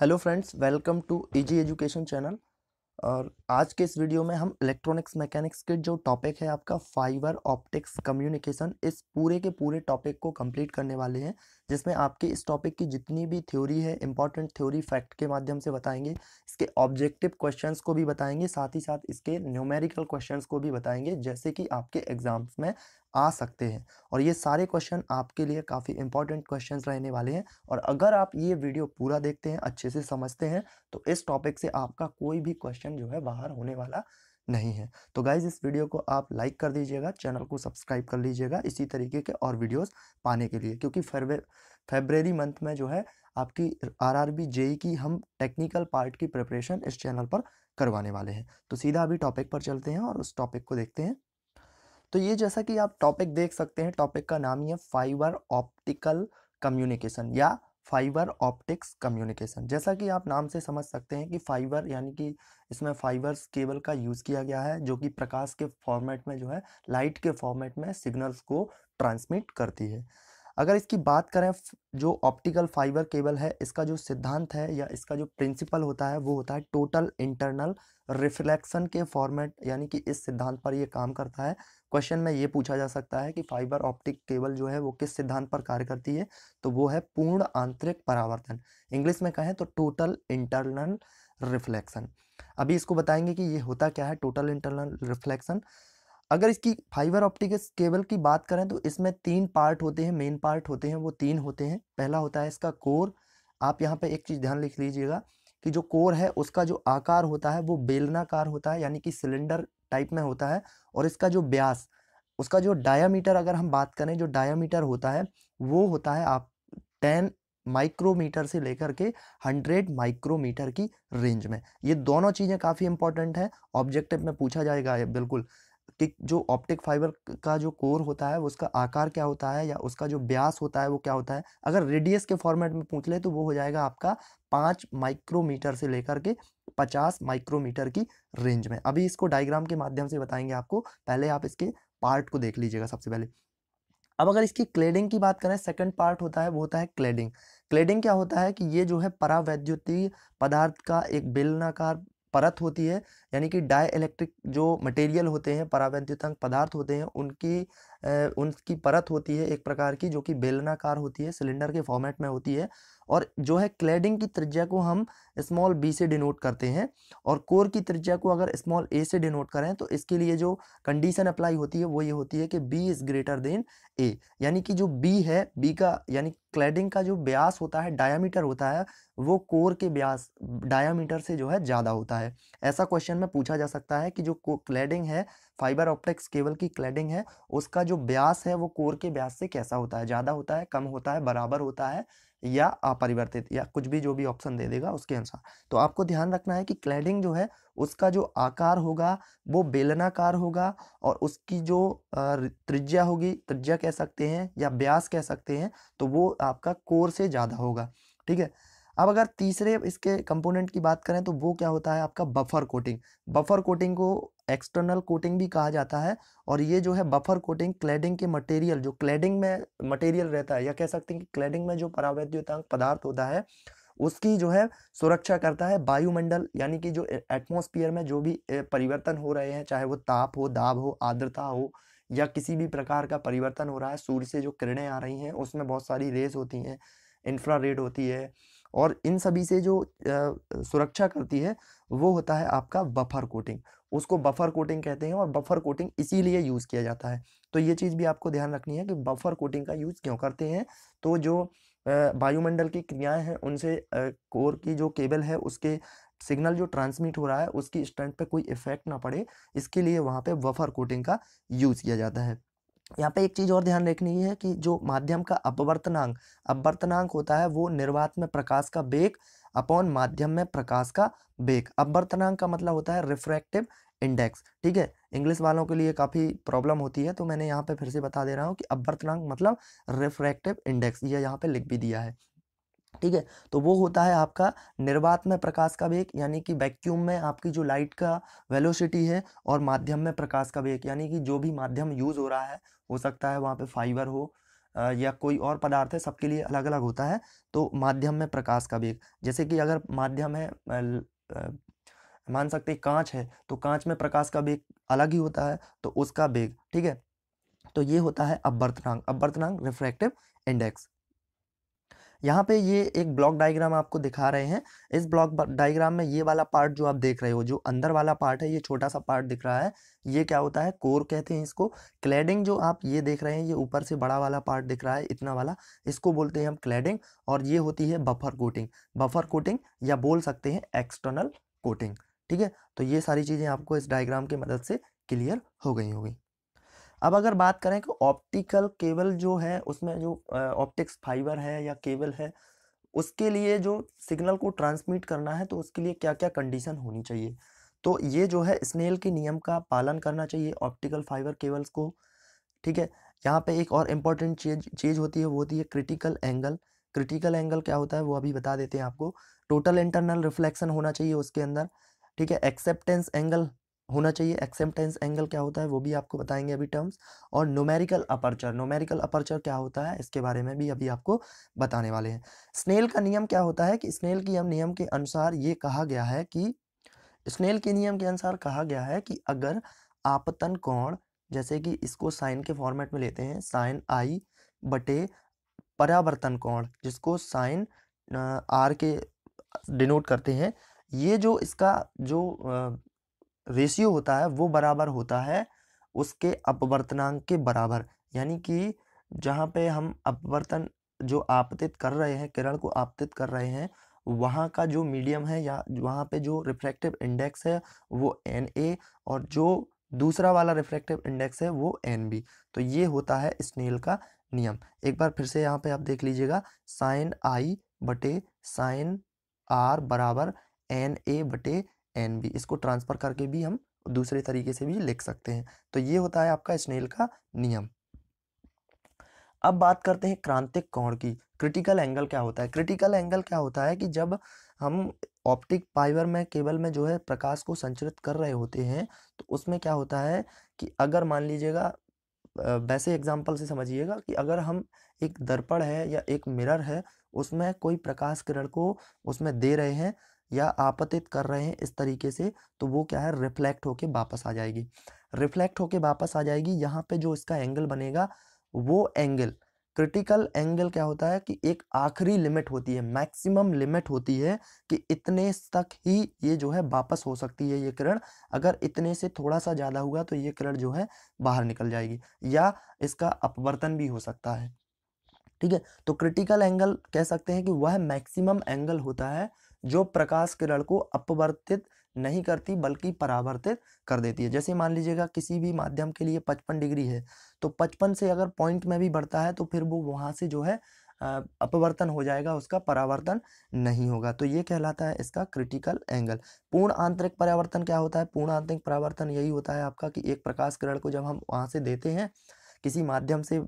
hello friends welcome to easy education channel और आज के इस वीडियो में हम इलेक्ट्रॉनिक्स मैकेनिक्स के जो टॉपिक है आपका फाइबर ऑप्टिक्स कम्युनिकेशन इस पूरे के पूरे टॉपिक को कंप्लीट करने वाले हैं जिसमें आपके इस टॉपिक की जितनी भी थ्योरी है इंपॉर्टेंट थ्योरी फैक्ट के माध्यम से बताएंगे इसके ऑब्जेक्टिव क्वेश्चन को भी बताएंगे साथ ही साथ इसके न्यूमेरिकल क्वेश्चन को भी बताएंगे जैसे कि आपके एग्जाम्स में आ सकते हैं और ये सारे क्वेश्चन आपके लिए काफ़ी इंपॉर्टेंट क्वेश्चंस रहने वाले हैं और अगर आप ये वीडियो पूरा देखते हैं अच्छे से समझते हैं तो इस टॉपिक से आपका कोई भी क्वेश्चन जो है बाहर होने वाला नहीं है तो गाइज इस वीडियो को आप लाइक कर दीजिएगा चैनल को सब्सक्राइब कर लीजिएगा इसी तरीके के और वीडियोस पाने के लिए क्योंकि फेब्रेरी मंथ में जो है आपकी आरआरबी जेई e की हम टेक्निकल पार्ट की प्रिपरेशन इस चैनल पर करवाने वाले हैं तो सीधा अभी टॉपिक पर चलते हैं और उस टॉपिक को देखते हैं तो ये जैसा कि आप टॉपिक देख सकते हैं टॉपिक का नाम ही है फाइबर ऑप्टिकल कम्युनिकेशन या फाइबर ऑप्टिक्स कम्युनिकेशन जैसा कि आप नाम से समझ सकते हैं कि फाइबर यानी कि इसमें फाइबर्स केबल का यूज़ किया गया है जो कि प्रकाश के फॉर्मेट में जो है लाइट के फॉर्मेट में सिग्नल्स को ट्रांसमिट करती है अगर इसकी बात करें जो ऑप्टिकल फाइबर केबल है इसका जो सिद्धांत है या इसका जो प्रिंसिपल होता है वो होता है टोटल इंटरनल रिफ्लेक्शन के फॉर्मेट यानी कि इस सिद्धांत पर ये काम करता है क्वेश्चन में ये पूछा जा सकता है कि फाइबर ऑप्टिक केबल जो है वो किस सिद्धांत पर कार्य करती है तो वो है पूर्ण आंतरिक परावर्तन इंग्लिश में कहें तो टोटल इंटरनल रिफ्लेक्शन अभी इसको बताएंगे कि ये होता क्या है टोटल इंटरनल रिफ्लेक्शन अगर इसकी फाइबर ऑप्टिक केबल की बात करें तो इसमें तीन पार्ट होते हैं मेन पार्ट होते हैं वो तीन होते हैं पहला होता है इसका कोर आप यहाँ पे एक चीज़ ध्यान लिख लीजिएगा कि जो कोर है उसका जो आकार होता है वो बेलनाकार होता है यानी कि सिलेंडर टाइप में होता है और इसका जो ब्यास उसका जो डायामीटर अगर हम बात करें जो डायामीटर होता है वो होता है आप टेन माइक्रोमीटर से लेकर के 100 माइक्रोमीटर की रेंज में ये दोनों चीज़ें काफ़ी इंपॉर्टेंट हैं ऑब्जेक्टिव में पूछा जाएगा ये बिल्कुल कि जो ऑप्टिक फाइबर का जो कोर होता है उसका आकार क्या होता है या उसका जो ब्यास होता है वो क्या होता है अगर रेडियस के फॉर्मेट में पूछ ले तो वो हो जाएगा आपका पाँच माइक्रोमीटर से लेकर के पचास माइक्रोमीटर की रेंज में अभी इसको डायग्राम के माध्यम से बताएंगे आपको पहले आप इसके पार्ट को देख लीजिएगा सबसे पहले अब अगर इसकी क्लेडिंग की बात करें सेकंड पार्ट होता है वो होता है क्लेडिंग क्लेडिंग क्या होता है कि ये जो है परावैद्युतीय पदार्थ का एक बेलनाकार परत होती है यानी कि डाई इलेक्ट्रिक जो मटेरियल होते हैं परावैद्युतांक पदार्थ होते हैं उनकी उनकी परत होती है एक प्रकार की जो कि बेलनाकार होती है सिलेंडर के फॉर्मेट में होती है और जो है क्लैडिंग की त्रिज्या को हम स्मॉल बी से डिनोट करते हैं और कोर की त्रिज्या को अगर स्मॉल ए से डिनोट करें तो इसके लिए जो कंडीशन अप्लाई होती है वो ये होती है कि B is greater than A यानी कि जो बी है बी का यानी क्लैडिंग का जो ब्यास होता है डायामीटर होता है वो कोर के ब्यास डायामीटर से जो है ज़्यादा होता है ऐसा क्वेश्चन में पूछा जा सकता है कि जो क्लैडिंग है फाइबर ऑप्टिक्स केबल की क्लैडिंग है उसका जो ब्यास है वो कोर के ब्यास से कैसा होता है ज़्यादा होता है कम होता है बराबर होता है या अपरिवर्तित या कुछ भी जो भी ऑप्शन दे देगा उसके अनुसार तो आपको ध्यान रखना है कि क्लैडिंग जो है उसका जो आकार होगा वो बेलनाकार होगा और उसकी जो त्रिज्या होगी त्रिज्या कह सकते हैं या ब्यास कह सकते हैं तो वो आपका कोर से ज़्यादा होगा ठीक है अब अगर तीसरे इसके कंपोनेंट की बात करें तो वो क्या होता है आपका बफर कोटिंग बफर कोटिंग को एक्सटर्नल कोटिंग भी कहा जाता है और ये जो है बफर कोटिंग क्लैडिंग के मटेरियल जो क्लैडिंग में मटेरियल रहता है या कह सकते हैं कि क्लैडिंग में जो परावैद्युतांक पदार्थ होता है उसकी जो है सुरक्षा करता है वायुमंडल यानी कि जो एटमोसफियर में जो भी परिवर्तन हो रहे हैं चाहे वो ताप हो दाब हो आर्द्रता हो या किसी भी प्रकार का परिवर्तन हो रहा है सूर्य से जो किरणें आ रही हैं उसमें बहुत सारी रेस होती हैं इंफ्रा रेड होती है और इन सभी से जो सुरक्षा करती है वो होता है आपका बफर कोटिंग उसको बफर कोटिंग कहते हैं और बफर कोटिंग इसीलिए यूज़ किया जाता है तो ये चीज़ भी आपको ध्यान रखनी है कि बफर कोटिंग का यूज़ क्यों करते हैं तो जो वायुमंडल की क्रियाएं हैं उनसे कोर की जो केबल है उसके सिग्नल जो ट्रांसमिट हो रहा है उसकी स्ट्रेंथ पे कोई इफेक्ट ना पड़े इसके लिए वहाँ पे बफर कोटिंग का यूज़ किया जाता है यहाँ पे एक चीज़ और ध्यान रखनी है कि जो माध्यम का अपवर्तनांक अपवर्तनांक होता है वो निर्वात में प्रकाश का बेग अपॉन माध्यम में प्रकाश का बेग अपवर्तनांक का मतलब होता है रिफ्रैक्टिव इंडेक्स ठीक है इंग्लिश वालों के लिए काफ़ी प्रॉब्लम होती है तो मैंने यहाँ पे फिर से बता दे रहा हूँ कि अपवर्तनांक मतलब रिफ्रैक्टिव इंडेक्स ये यह यहाँ पे लिख भी दिया है ठीक है तो वो होता है आपका निर्वात में प्रकाश का वेग यानी कि वैक्यूम में आपकी जो लाइट का वेलोसिटी है और माध्यम में प्रकाश का वेग यानी कि जो भी माध्यम यूज़ हो रहा है हो सकता है वहाँ पे फाइबर हो या कोई और पदार्थ है सबके लिए अलग अलग होता है तो माध्यम में प्रकाश का वेग जैसे कि अगर माध्यम है मान सकते कांच है तो कांच में प्रकाश का वेग अलग ही होता है तो उसका वेग ठीक है तो ये होता है अपवर्तनांक अपवर्तनांक रिफ्रैक्टिव इंडेक्स यहाँ पे ये एक ब्लॉक डायग्राम आपको दिखा रहे हैं इस ब्लॉक डायग्राम में ये वाला पार्ट जो आप देख रहे हो जो अंदर वाला पार्ट है ये छोटा सा पार्ट दिख रहा है ये क्या होता है कोर कहते हैं इसको क्लैडिंग जो आप ये देख रहे हैं ये ऊपर से बड़ा वाला पार्ट दिख रहा है इतना वाला इसको बोलते हैं हम क्लैडिंग और ये होती है बफर कोटिंग बफर कोटिंग या बोल सकते हैं एक्सटर्नल कोटिंग ठीक है तो ये सारी चीज़ें आपको इस डायग्राम की मदद से क्लियर हो गई होगी अब अगर बात करें कि ऑप्टिकल केबल जो है उसमें जो ऑप्टिक्स फाइबर है या केबल है उसके लिए जो सिग्नल को ट्रांसमिट करना है तो उसके लिए क्या क्या कंडीशन होनी चाहिए तो ये जो है स्नेल के नियम का पालन करना चाहिए ऑप्टिकल फाइबर केबल्स को ठीक है यहाँ पे एक और इम्पॉर्टेंट चीज चीज़ होती है वो होती है क्रिटिकल एंगल क्रिटिकल एंगल क्या होता है वो अभी बता देते हैं आपको टोटल इंटरनल रिफ्लेक्शन होना चाहिए उसके अंदर ठीक है एक्सेप्टेंस एंगल होना चाहिए एक्सेप्टेंस एंगल क्या होता है वो भी आपको बताएंगे अभी टर्म्स और नोमेरिकल अपर्चर नोमेरिकल अपर्चर क्या होता है इसके बारे में भी अभी आपको बताने वाले हैं स्नेल का नियम क्या होता है कि स्नेल की नियम के अनुसार ये कहा गया है कि स्नेल के नियम के अनुसार कहा गया है कि अगर आपतन कोण जैसे कि इसको साइन के फॉर्मेट में लेते हैं साइन आई बटे परावर्तन कोण जिसको साइन आर के डिनोट करते हैं ये जो इसका जो रेशियो होता है वो बराबर होता है उसके अपवर्तनांक के बराबर यानी कि जहाँ पे हम अपवर्तन जो आपतित कर रहे हैं किरण को आपतित कर रहे हैं वहाँ का जो मीडियम है या वहाँ पे जो रिफ्रैक्टिव इंडेक्स है वो एन ए और जो दूसरा वाला रिफ्रैक्टिव इंडेक्स है वो एन बी तो ये होता है स्नेल का नियम एक बार फिर से यहाँ पे आप देख लीजिएगा साइन आई बटे साइन आर बराबर एन ए बटे एन बी इसको ट्रांसफ़र करके भी हम दूसरे तरीके से भी लिख सकते हैं तो ये होता है आपका स्नेल का नियम अब बात करते हैं क्रांतिक कोण की क्रिटिकल एंगल क्या होता है क्रिटिकल एंगल क्या होता है कि जब हम ऑप्टिक फाइबर में केबल में जो है प्रकाश को संचरित कर रहे होते हैं तो उसमें क्या होता है कि अगर मान लीजिएगा वैसे एग्जाम्पल से समझिएगा कि अगर हम एक दर्पण है या एक मिरर है उसमें कोई प्रकाश किरण को उसमें दे रहे हैं या आपतित कर रहे हैं इस तरीके से तो वो क्या है रिफ्लेक्ट होके वापस आ जाएगी रिफ्लेक्ट होके वापस आ जाएगी यहाँ पे जो इसका एंगल बनेगा वो एंगल क्रिटिकल एंगल क्या होता है कि एक आखिरी लिमिट होती है मैक्सिमम लिमिट होती है कि इतने तक ही ये जो है वापस हो सकती है ये किरण अगर इतने से थोड़ा सा ज़्यादा हुआ तो ये किरण जो है बाहर निकल जाएगी या इसका अपवर्तन भी हो सकता है ठीक है तो क्रिटिकल एंगल कह सकते हैं कि वह मैक्सिमम एंगल होता है जो प्रकाश किरण को अपवर्तित नहीं करती बल्कि परावर्तित कर देती है जैसे मान लीजिएगा किसी भी माध्यम के लिए पचपन डिग्री है तो पचपन से अगर पॉइंट में भी बढ़ता है तो फिर वो वहाँ से जो है अपवर्तन हो जाएगा उसका परावर्तन नहीं होगा तो ये कहलाता है इसका क्रिटिकल एंगल पूर्ण आंतरिक परावर्तन क्या होता है पूर्ण आंतरिक परावर्तन यही होता है आपका कि एक प्रकाश किरण को जब हम वहाँ से देते हैं किसी माध्यम से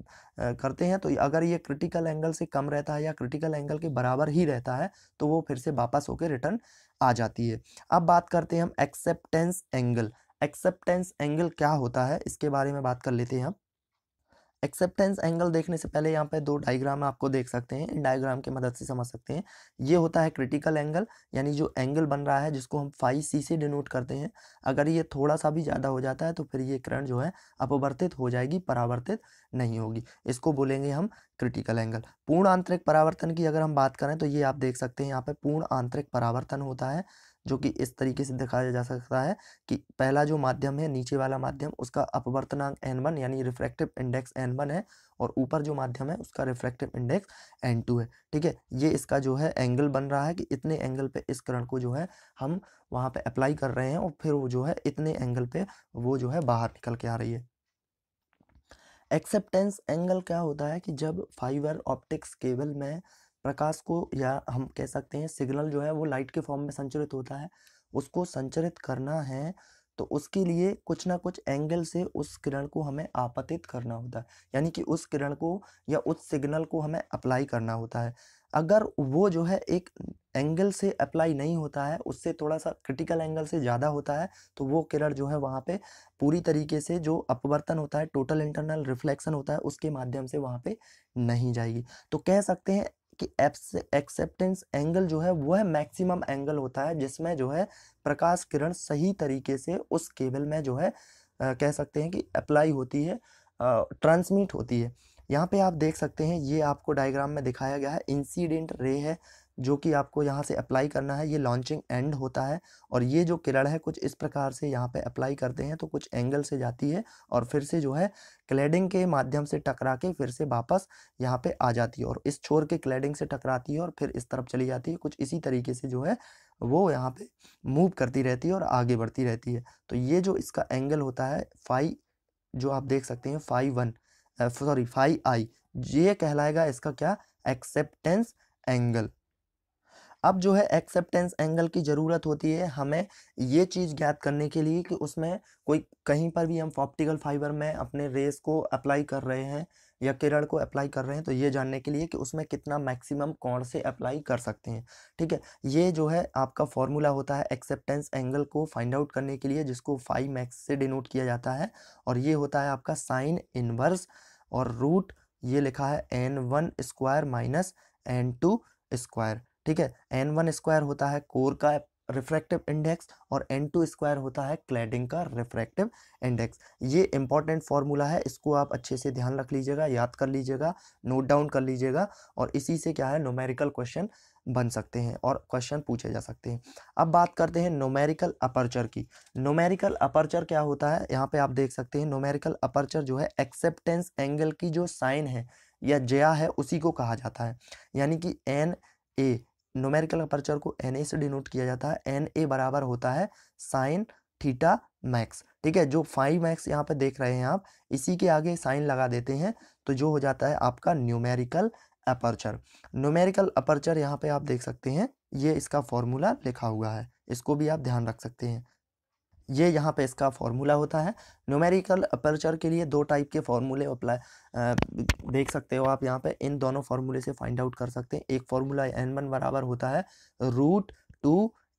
करते हैं तो अगर ये क्रिटिकल एंगल से कम रहता है या क्रिटिकल एंगल के बराबर ही रहता है तो वो फिर से वापस होकर रिटर्न आ जाती है अब बात करते हैं हम एक्सेप्टेंस एंगल एक्सेप्टेंस एंगल क्या होता है इसके बारे में बात कर लेते हैं हम एक्सेप्टेंस एंगल देखने से पहले यहाँ पे दो डायग्राम आपको देख सकते हैं इन डायग्राम की मदद से समझ सकते हैं ये होता है क्रिटिकल एंगल यानी जो एंगल बन रहा है जिसको हम फाइव सी से डिनोट करते हैं अगर ये थोड़ा सा भी ज़्यादा हो जाता है तो फिर ये करंट जो है अपवर्तित हो जाएगी परावर्तित नहीं होगी इसको बोलेंगे हम क्रिटिकल एंगल पूर्ण आंतरिक परावर्तन की अगर हम बात करें तो ये आप देख सकते हैं यहाँ पर पूर्ण आंतरिक परावर्तन होता है जो कि इस तरीके से दिखाया जा सकता है कि पहला जो माध्यम है नीचे वाला माध्यम उसका अपवर्तनांक एन वन यानी रिफ्रैक्टिव इंडेक्स एन वन है और ऊपर जो माध्यम है उसका रिफ्रैक्टिव इंडेक्स एन टू है ठीक है ये इसका जो है एंगल बन रहा है कि इतने एंगल पे इस करण को जो है हम वहाँ पे अप्लाई कर रहे हैं और फिर वो जो है इतने एंगल पे वो जो है बाहर निकल के आ रही है एक्सेप्टेंस एंगल क्या होता है कि जब फाइबर ऑप्टिक्स केबल में प्रकाश को या हम कह सकते हैं सिग्नल जो है वो लाइट के फॉर्म में संचरित होता है उसको संचरित करना है तो उसके लिए कुछ ना कुछ एंगल से उस किरण को हमें आपतित करना होता है यानी कि उस किरण को या उस सिग्नल को हमें अप्लाई करना होता है अगर वो जो है एक एंगल से अप्लाई नहीं होता है उससे थोड़ा सा क्रिटिकल एंगल से ज़्यादा होता है तो वो किरण जो है वहाँ पे पूरी तरीके से जो अपवर्तन होता है टोटल इंटरनल रिफ्लेक्शन होता है उसके माध्यम से वहाँ पे नहीं जाएगी तो कह सकते हैं कि एक्सेप्टेंस एंगल जो है वह मैक्सिमम एंगल होता है जिसमें जो है प्रकाश किरण सही तरीके से उस केबल में जो है आ, कह सकते हैं कि अप्लाई होती है ट्रांसमिट होती है यहाँ पे आप देख सकते हैं ये आपको डायग्राम में दिखाया गया है इंसिडेंट रे है जो कि आपको यहाँ से अप्लाई करना है ये लॉन्चिंग एंड होता है और ये जो किरण है कुछ इस प्रकार से यहाँ पे अप्लाई करते हैं तो कुछ एंगल से जाती है और फिर से जो है क्लैडिंग के माध्यम से टकरा के फिर से वापस यहाँ पे आ जाती है और इस छोर के क्लैडिंग से टकराती है और फिर इस तरफ चली जाती है कुछ इसी तरीके से जो है वो यहाँ पे मूव करती रहती है और आगे बढ़ती रहती है तो ये जो इसका एंगल होता है फाइव जो आप देख सकते हैं five one sorry five I ये कहलाएगा इसका क्या एक्सेप्टेंस एंगल अब जो है एक्सेप्टेंस एंगल की ज़रूरत होती है हमें ये चीज़ ज्ञात करने के लिए कि उसमें कोई कहीं पर भी हम ऑप्टिकल फाइबर में अपने रेस को अप्लाई कर रहे हैं या किरण को अप्लाई कर रहे हैं तो ये जानने के लिए कि उसमें कितना मैक्सिमम कौन से अप्लाई कर सकते हैं ठीक है ये जो है आपका फॉर्मूला होता है एक्सेप्टेंस एंगल को फाइंड आउट करने के लिए जिसको फाइव मैक्स से डिनोट किया जाता है और ये होता है आपका साइन इनवर्स और रूट ये लिखा है N one square minus N two square ठीक है एन वन स्क्वायर होता है कोर का रिफ्रैक्टिव इंडेक्स और एन टू स्क्वायर होता है क्लैडिंग का रिफ्रैक्टिव इंडेक्स ये इंपॉर्टेंट फॉर्मूला है इसको आप अच्छे से ध्यान रख लीजिएगा याद कर लीजिएगा नोट डाउन कर लीजिएगा और इसी से क्या है नोमेरिकल क्वेश्चन बन सकते हैं और क्वेश्चन पूछे जा सकते हैं अब बात करते हैं नोमेरिकल अपर्चर की नोमेरिकल अपर्चर क्या होता है यहाँ पे आप देख सकते हैं नोमेरिकल अपर्चर जो है एक्सेप्टेंस एंगल की जो साइन है या जया है उसी को कहा जाता है यानी कि एन ए न्यूमेरिकल अपर्चर को एन से डिनोट किया जाता है एन ए बराबर होता है साइन थीटा मैक्स ठीक है जो फाइव मैक्स यहाँ पे देख रहे हैं आप इसी के आगे साइन लगा देते हैं तो जो हो जाता है आपका न्यूमेरिकल अपर्चर न्यूमेरिकल अपर्चर यहाँ पे आप देख सकते हैं ये इसका फॉर्मूला लिखा हुआ है इसको भी आप ध्यान रख सकते हैं ये यहाँ पे इसका फॉर्मूला होता है न्यूमेरिकल अपर्चर के लिए दो टाइप के फार्मूले अप्लाई देख सकते हो आप यहाँ पे इन दोनों फार्मूले से फाइंड आउट कर सकते हैं एक फार्मूला एन वन बराबर होता है root two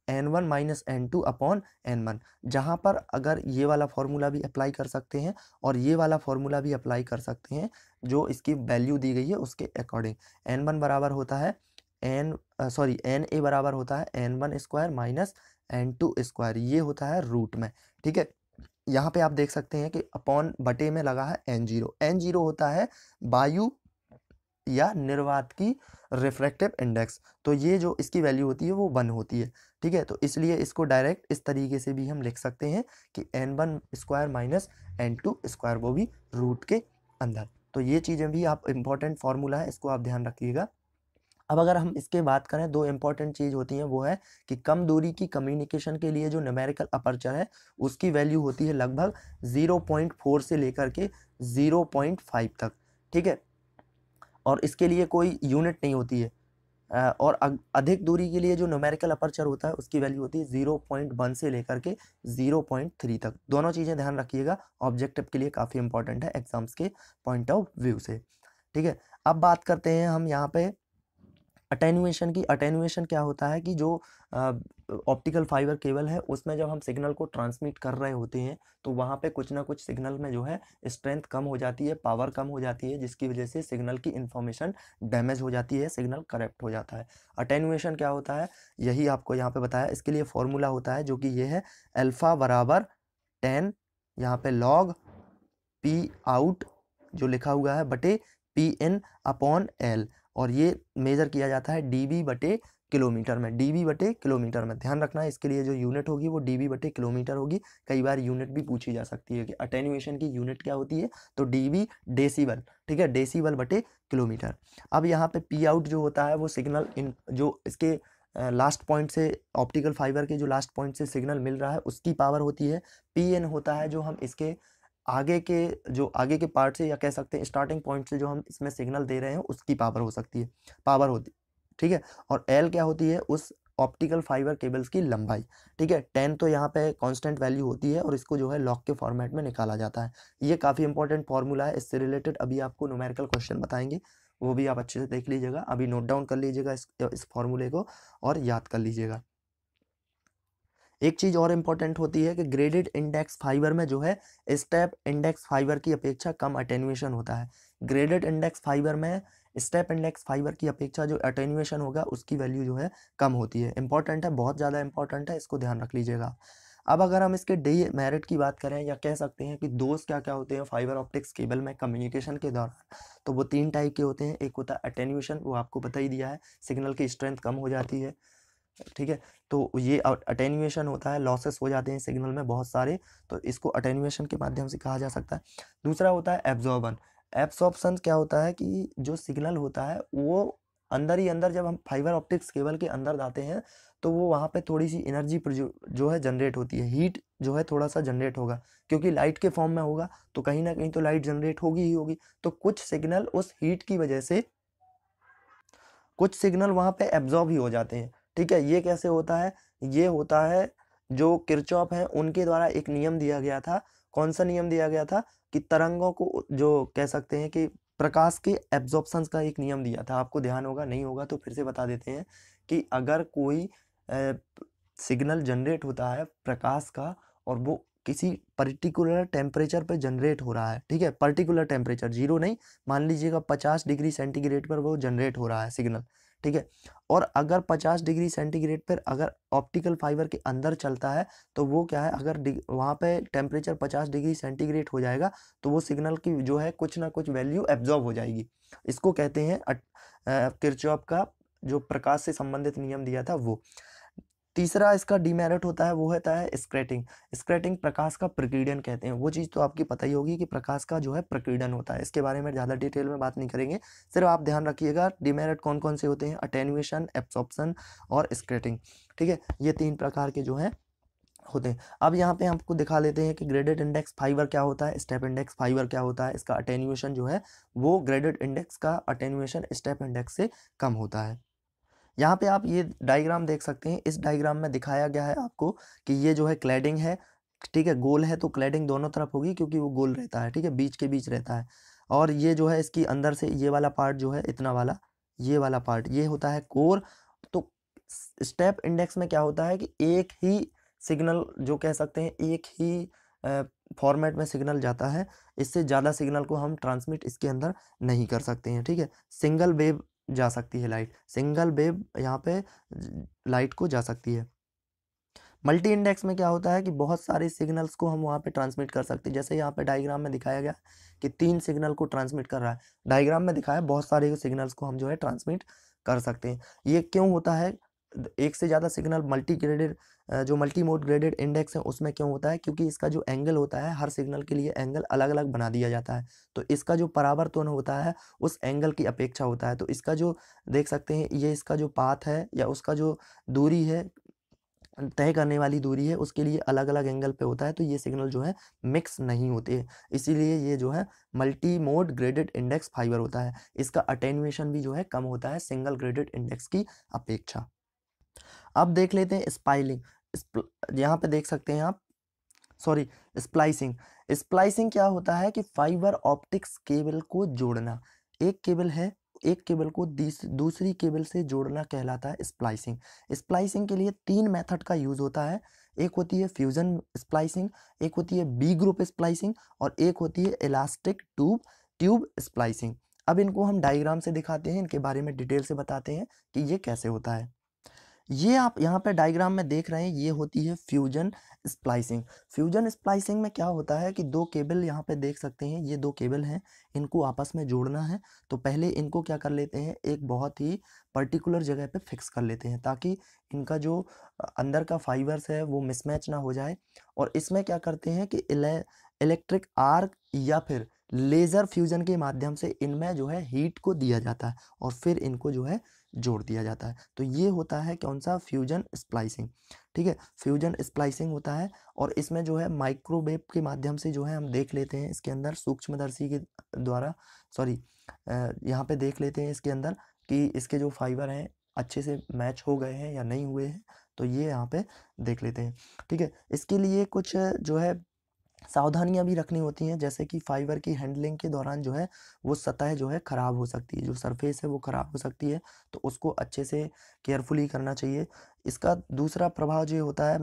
N one minus N two upon N one जहाँ पर अगर ये वाला फार्मूला भी अप्लाई कर सकते हैं और ये वाला फार्मूला भी अप्लाई कर सकते हैं जो इसकी वैल्यू दी गई है उसके अकॉर्डिंग एन वन बराबर होता है एन सॉरी एन ए बराबर होता है N one square minus N two square ये होता है रूट में ठीक है यहाँ पे आप देख सकते हैं कि अपॉन बटे में लगा है एन जीरो एन जीरो होता है वायु या निर्वात की रिफ्रैक्टिव इंडेक्स तो ये जो इसकी वैल्यू होती है वो वन होती है ठीक है तो इसलिए इसको डायरेक्ट इस तरीके से भी हम लिख सकते हैं कि N one square minus N two square वो भी रूट के अंदर तो ये चीज़ें भी आप इम्पॉर्टेंट फार्मूला है इसको आप ध्यान रखिएगा अब अगर हम इसके बात करें दो इंपॉर्टेंट चीज़ होती हैं वो है कि कम दूरी की कम्युनिकेशन के लिए जो नमेरिकल अपर्चर है उसकी वैल्यू होती है लगभग 0.4 से लेकर के 0.5 तक ठीक है और इसके लिए कोई यूनिट नहीं होती है और अधिक दूरी के लिए जो नोमेरिकल अपर्चर होता है उसकी वैल्यू होती है जीरो पॉइंट वन से लेकर के जीरो पॉइंट थ्री तक दोनों चीज़ें ध्यान रखिएगा ऑब्जेक्टिव के लिए काफ़ी इंपॉर्टेंट है एग्जाम्स के पॉइंट ऑफ व्यू से ठीक है अब बात करते हैं हम यहाँ पे अटेनुएशन की अटेनुएशन क्या होता है कि जो ऑप्टिकल फाइबर केबल है उसमें जब हम सिग्नल को ट्रांसमिट कर रहे होते हैं तो वहाँ पे कुछ ना कुछ सिग्नल में जो है स्ट्रेंथ कम हो जाती है पावर कम हो जाती है जिसकी वजह से सिग्नल की इन्फॉर्मेशन डैमेज हो जाती है सिग्नल करप्ट हो जाता है अटेनुएशन क्या होता है यही आपको यहाँ पर बताया इसके लिए फॉर्मूला होता है जो कि ये है एल्फ़ा बराबर टेन यहाँ पे लॉग पी आउट जो लिखा हुआ है बटे पी एन अपॉन एल और ये मेज़र किया जाता है बी बटे किलोमीटर में डीबी बटे किलोमीटर में ध्यान रखना है इसके लिए जो यूनिट होगी वो बी बटे किलोमीटर होगी कई बार यूनिट भी पूछी जा सकती है कि अटेन्यूएशन की यूनिट क्या होती है तो डीबी डेसीबल ठीक है डेसीबल बटे किलोमीटर अब यहाँ पे पी आउट जो होता है वो सिग्नल इन जो इसके लास्ट पॉइंट से ऑप्टिकल फाइबर के जो लास्ट पॉइंट से सिग्नल मिल रहा है उसकी पावर होती है पी एन होता है जो हम इसके आगे के जो आगे के पार्ट से या कह सकते हैं स्टार्टिंग पॉइंट से जो हम इसमें सिग्नल दे रहे हैं उसकी पावर हो सकती है पावर होती ठीक है और एल क्या होती है उस ऑप्टिकल फाइबर केबल्स की लंबाई ठीक है टेन तो यहाँ पे कांस्टेंट वैल्यू होती है और इसको जो है लॉक के फॉर्मेट में निकाला जाता है ये काफ़ी इंपॉर्टेंट फॉर्मूला है इससे रिलेटेड अभी आपको नोमेरिकल क्वेश्चन बताएंगे वो भी आप अच्छे से देख लीजिएगा अभी नोट डाउन कर लीजिएगा इस इस फॉर्मूले को और याद कर लीजिएगा एक चीज़ और इंपॉर्टेंट होती है कि ग्रेडेड इंडेक्स फाइबर में जो है स्टेप इंडेक्स फाइबर की अपेक्षा कम अटेन्युएशन होता है ग्रेडेड इंडेक्स फाइबर में स्टेप इंडेक्स फाइबर की अपेक्षा जो अटेन्युएशन होगा उसकी वैल्यू जो है कम होती है इंपॉर्टेंट है बहुत ज़्यादा इंपॉर्टेंट है इसको ध्यान रख लीजिएगा अब अगर हम इसके डे मेरिट की बात करें या कह सकते हैं कि दोष क्या क्या होते हैं फाइबर ऑप्टिक्स केबल में कम्युनिकेशन के दौरान तो वो तीन टाइप के होते हैं एक होता है अटेन्यूशन वो आपको बता ही दिया है सिग्नल की स्ट्रेंथ कम हो जाती है ठीक है तो ये अटेन्यूएशन होता है लॉसेस हो जाते हैं सिग्नल में बहुत सारे तो इसको अटेन्यूएशन के माध्यम से कहा जा सकता है दूसरा होता है एब्जॉर्बन एब्सॉर्प्शन क्या होता है कि जो सिग्नल होता है वो अंदर ही अंदर जब हम फाइबर ऑप्टिक्स केबल के अंदर जाते हैं तो वो वहाँ पे थोड़ी सी एनर्जी जो है जनरेट होती है हीट जो है थोड़ा सा जनरेट होगा क्योंकि लाइट के फॉर्म में होगा तो कहीं ना कहीं तो लाइट जनरेट होगी ही होगी तो कुछ सिग्नल उस हीट की वजह से कुछ सिग्नल वहाँ पे एब्जॉर्ब ही हो जाते हैं ठीक है ये कैसे होता है ये होता है जो किरचॉप है उनके द्वारा एक नियम दिया गया था कौन सा नियम दिया गया था कि तरंगों को जो कह सकते हैं कि प्रकाश के एब्जॉर्प्शन का एक नियम दिया था आपको ध्यान होगा नहीं होगा तो फिर से बता देते हैं कि अगर कोई सिग्नल जनरेट होता है प्रकाश का और वो किसी पर्टिकुलर टेम्परेचर पर जनरेट हो रहा है ठीक है पर्टिकुलर टेम्परेचर जीरो नहीं मान लीजिएगा पचास डिग्री सेंटीग्रेड पर वो जनरेट हो रहा है सिग्नल ठीक है और अगर 50 डिग्री सेंटीग्रेड पर अगर ऑप्टिकल फाइबर के अंदर चलता है तो वो क्या है अगर वहाँ पे टेम्परेचर 50 डिग्री सेंटीग्रेड हो जाएगा तो वो सिग्नल की जो है कुछ ना कुछ वैल्यू एब्जॉर्व हो जाएगी इसको कहते हैं किरचॉप का जो प्रकाश से संबंधित नियम दिया था वो तीसरा इसका डिमेरिट होता है वो होता है स्क्रेटिंग स्क्रेटिंग प्रकाश का प्रक्रीडन कहते हैं वो चीज़ तो आपकी पता ही होगी कि प्रकाश का जो है प्रक्रीडन होता है इसके बारे में ज़्यादा डिटेल में बात नहीं करेंगे सिर्फ आप ध्यान रखिएगा डिमेरिट कौन कौन से होते हैं अटेनुएशन एब्सॉप्शन और स्क्रेटिंग ठीक है ये तीन प्रकार के जो हैं होते हैं अब यहाँ पे आपको दिखा लेते हैं कि ग्रेडेड इंडेक्स फाइबर क्या होता है स्टेप इंडेक्स फाइबर क्या होता है इसका अटेन्यूएशन जो है वो ग्रेडेड इंडेक्स का अटेन्यूएशन स्टेप इंडेक्स से कम होता है यहाँ पे आप ये डायग्राम देख सकते हैं इस डायग्राम में दिखाया गया है आपको कि ये जो है क्लैडिंग है ठीक है गोल है तो क्लैडिंग दोनों तरफ होगी क्योंकि वो गोल रहता है ठीक है बीच के बीच रहता है और ये जो है इसकी अंदर से ये वाला पार्ट जो है इतना वाला ये वाला पार्ट ये होता है कोर तो स्टेप इंडेक्स में क्या होता है कि एक ही सिग्नल जो कह सकते हैं एक ही फॉर्मेट में सिग्नल जाता है इससे ज़्यादा सिग्नल को हम ट्रांसमिट इसके अंदर नहीं कर सकते हैं ठीक है सिंगल वेव जा सकती है लाइट सिंगल वेव यहाँ पे लाइट को जा सकती है मल्टी इंडेक्स में क्या होता है कि बहुत सारे सिग्नल्स को हम वहाँ पे ट्रांसमिट कर सकते हैं जैसे यहाँ पे डायग्राम में दिखाया गया कि तीन सिग्नल को ट्रांसमिट कर रहा है डायग्राम में दिखाया बहुत सारे सिग्नल्स को हम जो है ट्रांसमिट कर सकते हैं ये क्यों होता है एक से ज़्यादा सिग्नल मल्टी ग्रेडेड जो मल्टी मोड ग्रेडेड इंडेक्स है उसमें क्यों होता है क्योंकि इसका जो एंगल होता है हर सिग्नल के लिए एंगल अलग अलग बना दिया जाता है तो इसका जो परावर्तन होता है उस एंगल की अपेक्षा होता है तो इसका जो देख सकते हैं ये इसका जो पाथ है या उसका जो दूरी है तय करने वाली दूरी है उसके लिए अलग अलग एंगल पे होता है तो ये सिग्नल जो है मिक्स नहीं होते हैं इसीलिए ये जो है multi mode graded index fibre होता है इसका अटेनुएशन भी जो है कम होता है सिंगल ग्रेडेड इंडेक्स की अपेक्षा अब देख लेते हैं स्पाइलिंग यहाँ पे देख सकते हैं आप सॉरी स्प्लाइसिंग स्प्लाइसिंग क्या होता है कि फाइबर ऑप्टिक्स केबल को जोड़ना एक केबल है एक केबल को दूसरी केबल से जोड़ना कहलाता है स्प्लाइसिंग स्प्लाइसिंग के लिए तीन मेथड का यूज़ होता है एक होती है फ्यूजन स्प्लाइसिंग एक होती है बी ग्रुप स्प्लाइसिंग और एक होती है इलास्टिक ट्यूब ट्यूब स्प्लाइसिंग अब इनको हम डायग्राम से दिखाते हैं इनके बारे में डिटेल से बताते हैं कि ये कैसे होता है ये आप यहाँ पे डायग्राम में देख रहे हैं ये होती है फ्यूजन स्प्लाइसिंग फ्यूजन स्प्लाइसिंग में क्या होता है कि दो केबल यहाँ पे देख सकते हैं ये दो केबल हैं इनको आपस में जोड़ना है तो पहले इनको क्या कर लेते हैं एक बहुत ही पर्टिकुलर जगह पे फिक्स कर लेते हैं ताकि इनका जो अंदर का फाइबर्स है वो मिसमैच ना हो जाए और इसमें क्या करते हैं कि इलेक्ट्रिक आर्क या फिर लेज़र फ्यूजन के माध्यम से इनमें जो है हीट को दिया जाता है और फिर इनको जो है जोड़ दिया जाता है तो ये होता है कौन सा फ्यूजन स्प्लाइसिंग ठीक है फ्यूजन स्प्लाइसिंग होता है और इसमें जो है माइक्रोवेव के माध्यम से जो है हम देख लेते हैं इसके अंदर सूक्ष्मदर्शी के द्वारा सॉरी यहाँ पे देख लेते हैं इसके अंदर कि इसके जो फाइबर हैं अच्छे से मैच हो गए हैं या नहीं हुए हैं तो ये यहाँ पे देख लेते हैं ठीक है इसके लिए कुछ जो है सावधानियां भी रखनी होती हैं जैसे कि फाइबर की हैंडलिंग के दौरान जो है वो सतह जो है ख़राब हो सकती है जो सरफेस है वो ख़राब हो सकती है तो उसको अच्छे से केयरफुली करना चाहिए इसका दूसरा प्रभाव जो होता है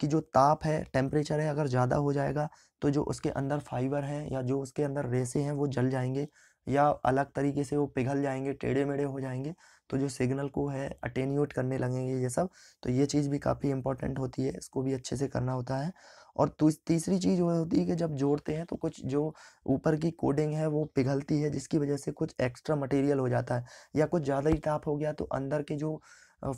कि जो ताप है टेम्परेचर है अगर ज़्यादा हो जाएगा तो जो उसके अंदर फाइबर है या जो उसके अंदर रेसे हैं वो जल जाएंगे या अलग तरीके से वो पिघल जाएंगे टेढ़े मेढ़े हो जाएंगे तो जो सिग्नल को है अटेन्यूट करने लगेंगे ये सब तो ये चीज़ भी काफ़ी इंपॉर्टेंट होती है इसको भी अच्छे से करना होता है और तीसरी चीज़ वो होती है कि जब जोड़ते हैं तो कुछ जो ऊपर की कोडिंग है वो पिघलती है जिसकी वजह से कुछ एक्स्ट्रा मटेरियल हो जाता है या कुछ ज़्यादा ही ताप हो गया तो अंदर के जो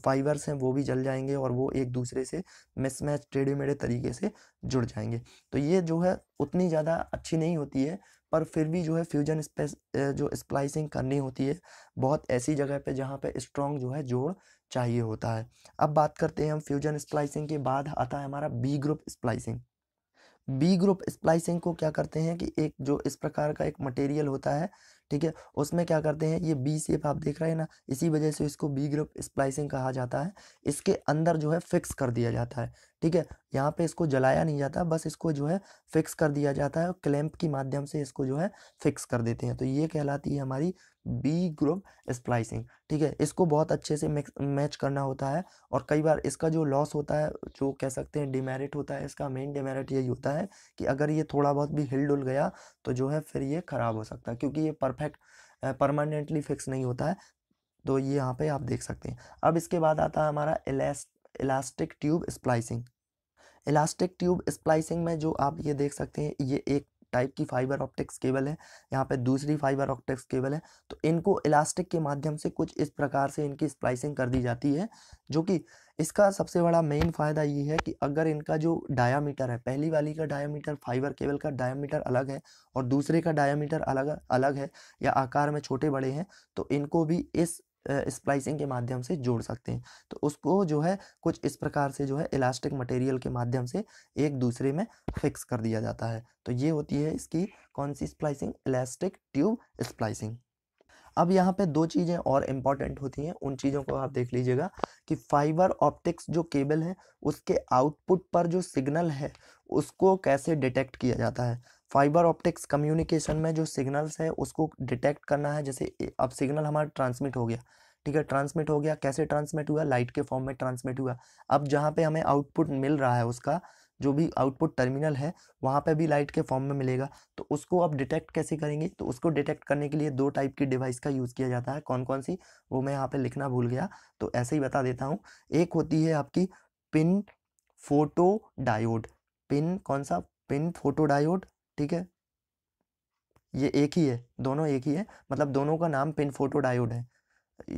फाइबर्स हैं वो भी जल जाएंगे और वो एक दूसरे से मिसमैच टेढ़े मेढ़े तरीके से जुड़ जाएंगे तो ये जो है उतनी ज़्यादा अच्छी नहीं होती है पर फिर भी जो है फ्यूजन स्पेस जो स्प्लाइसिंग करनी होती है बहुत ऐसी जगह पे जहाँ पे स्ट्रॉन्ग जो है जोड़ चाहिए होता है अब बात करते हैं हम फ्यूजन स्प्लाइसिंग के बाद आता है हमारा V groove splicing V groove splicing को क्या करते हैं कि एक जो इस प्रकार का एक मटेरियल होता है ठीक है उसमें क्या करते हैं ये बी सेप आप देख रहे हैं ना इसी वजह से इसको बी ग्रुप स्प्लाइसिंग कहा जाता है इसके अंदर जो है फिक्स कर दिया जाता है ठीक है यहाँ पे इसको जलाया नहीं जाता बस इसको जो है फिक्स कर दिया जाता है और क्लैम्प के माध्यम से इसको जो है फिक्स कर देते हैं तो ये कहलाती है हमारी बी ग्रुप स्प्लाइसिंग ठीक है इसको बहुत अच्छे से मैच करना होता है और कई बार इसका जो लॉस होता है जो कह सकते हैं डिमेरिट होता है इसका मेन डिमेरिट यही होता है कि अगर ये थोड़ा बहुत भी हिल डुल गया तो जो है फिर ये ख़राब हो सकता है क्योंकि ये परफेक्ट परमानेंटली फिक्स नहीं होता है तो ये यहाँ पर आप देख सकते हैं अब इसके बाद आता है हमारा elast elastic tube splicing elastic tube splicing में जो आप ये देख सकते हैं ये एक टाइप की फाइबर ऑप्टिक्स केबल है यहाँ पे दूसरी फाइबर ऑप्टिक्स केबल है तो इनको इलास्टिक के माध्यम से कुछ इस प्रकार से इनकी स्प्लाइसिंग कर दी जाती है जो कि इसका सबसे बड़ा मेन फ़ायदा ये है कि अगर इनका जो डायामीटर है पहली वाली का डायामीटर फाइबर केबल का डायामीटर अलग है और दूसरे का डायामीटर अलग अलग है या आकार में छोटे बड़े हैं तो इनको भी इस स्प्लाइसिंग के माध्यम से जोड़ सकते हैं तो उसको जो है कुछ इस प्रकार से जो है इलास्टिक मटेरियल के माध्यम से एक दूसरे में फिक्स कर दिया जाता है तो ये होती है इसकी कौन सी स्प्लाइसिंग इलास्टिक ट्यूब स्प्लाइसिंग अब यहाँ पे दो चीज़ें और इम्पॉर्टेंट होती हैं उन चीज़ों को आप देख लीजिएगा कि फाइबर ऑप्टिक्स जो केबल है उसके आउटपुट पर जो सिग्नल है उसको कैसे डिटेक्ट किया जाता है फाइबर ऑप्टिक्स कम्युनिकेशन में जो सिग्नल्स है उसको डिटेक्ट करना है जैसे अब सिग्नल हमारा ट्रांसमिट हो गया ठीक है ट्रांसमिट हो गया कैसे ट्रांसमिट हुआ लाइट के फॉर्म में ट्रांसमिट हुआ अब जहाँ पे हमें आउटपुट मिल रहा है उसका जो भी आउटपुट टर्मिनल है वहाँ पे भी लाइट के फॉर्म में मिलेगा तो उसको आप डिटेक्ट कैसे करेंगे तो उसको डिटेक्ट करने के लिए दो टाइप की डिवाइस का यूज़ किया जाता है कौन कौन सी वो मैं यहाँ पर लिखना भूल गया तो ऐसे ही बता देता हूँ एक होती है आपकी पिन फोटो डायोड पिन कौन सा पिन फोटो डायोड ठीक है ये एक ही है दोनों एक ही है मतलब दोनों का नाम पिन फोटो डायोड है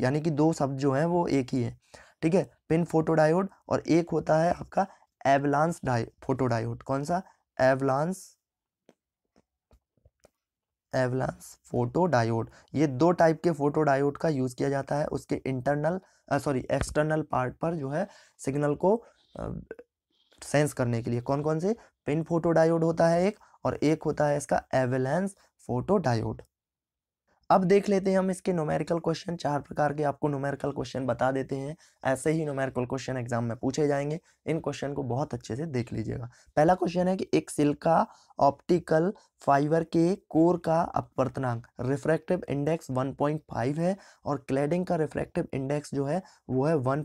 यानी कि दो शब्द जो हैं वो एक ही है ठीक है पिन फोटो डायोड और एक होता है आपका एवलांस डाय फोटो डायोड कौन सा एवलांस एवलांस फोटो डायोड ये दो टाइप के फोटो डायोड का यूज़ किया जाता है उसके इंटरनल सॉरी एक्सटर्नल पार्ट पर जो है सिग्नल को सेंस करने के लिए कौन कौन से पिन फोटो डायोड होता है एक और एक होता है इसका एवेलेंस फोटो डायोड अब देख लेते हैं हम इसके नोमेरिकल क्वेश्चन चार प्रकार के आपको नोमेरिकल क्वेश्चन बता देते हैं ऐसे ही नोमेरिकल क्वेश्चन एग्जाम में पूछे जाएंगे इन क्वेश्चन को बहुत अच्छे से देख लीजिएगा पहला क्वेश्चन है कि एक सिल्का ऑप्टिकल फाइबर के कोर का अपवर्तनांक रिफ्रैक्टिव इंडेक्स 1.5 है और क्लेडिंग का रिफ्रैक्टिव इंडेक्स जो है वो है वन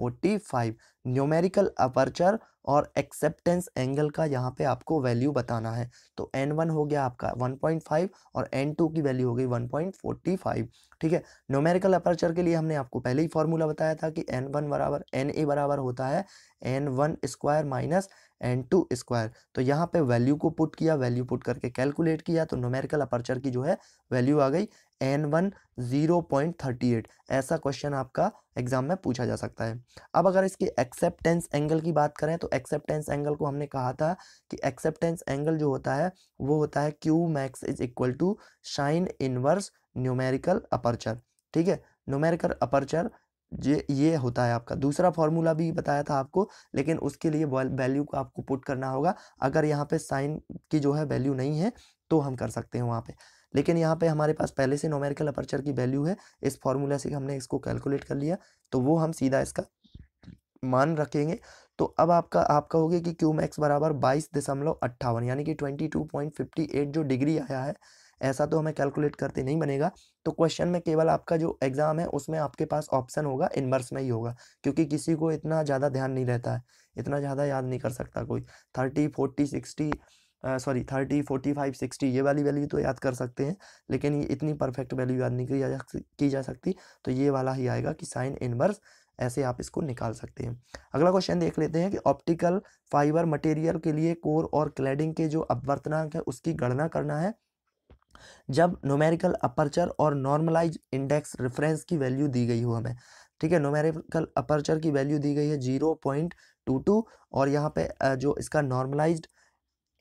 45 न्यूमेरिकल अपर्चर और एक्सेप्टेंस एंगल का यहाँ पे आपको वैल्यू बताना है तो एन वन हो गया आपका 1.5 और टू की वैल्यू हो गई 1.45 ठीक है न्यूमेरिकल अपर्चर के लिए हमने आपको पहले ही फॉर्मूला बताया था कि एन वन बराबर एन ए बराबर होता है N one square minus N two square तो यहाँ पे वैल्यू को पुट किया वैल्यू पुट करके कैलकुलेट किया तो न्यूमेरिकल अपर्चर की जो है वैल्यू आ गई N one zero point thirty eight ऐसा क्वेश्चन आपका एग्जाम में पूछा जा सकता है अब अगर इसके एक्सेप्टेंस एंगल की बात करें तो एक्सेप्टेंस एंगल को हमने कहा था कि एक्सेप्टेंस एंगल जो होता है वो होता है Q max is equal to sine inverse numerical aperture ठीक है न्यूमेरिकल अपर्चर ये ये होता है आपका दूसरा फॉर्मूला भी बताया था आपको लेकिन उसके लिए वैल्यू को आपको पुट करना होगा अगर यहाँ पे साइन की जो है वैल्यू नहीं है तो हम कर सकते हैं वहाँ पे लेकिन यहाँ पे हमारे पास पहले से नोमेरिकल अपर्चर की वैल्यू है इस फॉर्मूला से हमने इसको कैलकुलेट कर लिया तो वो हम सीधा इसका मान रखेंगे तो अब आपका आपका होगा कि क्यू मैक्स बराबर बाईस दशमलव अट्ठावन यानी कि twenty two point fifty eight जो डिग्री आया है ऐसा तो हमें कैलकुलेट करते नहीं बनेगा तो क्वेश्चन में केवल आपका जो एग्ज़ाम है उसमें आपके पास ऑप्शन होगा इनवर्स में ही होगा क्योंकि किसी को इतना ज़्यादा ध्यान नहीं रहता है इतना ज़्यादा याद नहीं कर सकता कोई thirty forty sixty sorry thirty forty five sixty ये वाली वैल्यू तो याद कर सकते हैं लेकिन ये इतनी परफेक्ट वैल्यू याद नहीं की जा की जा सकती तो ये वाला ही आएगा कि साइन इनवर्स ऐसे आप इसको निकाल सकते हैं अगला क्वेश्चन देख लेते हैं कि ऑप्टिकल फाइबर मटेरियल के लिए कोर और क्लैडिंग के जो अपवर्तनांक है उसकी गणना करना है जब नोमेरिकल अपर्चर और नॉर्मलाइज इंडेक्स रेफरेंस की वैल्यू दी गई हो हमें ठीक है नोमेरिकल अपर्चर की वैल्यू दी गई है जीरो पॉइंट टू टू और यहाँ पे जो इसका नॉर्मलाइज्ड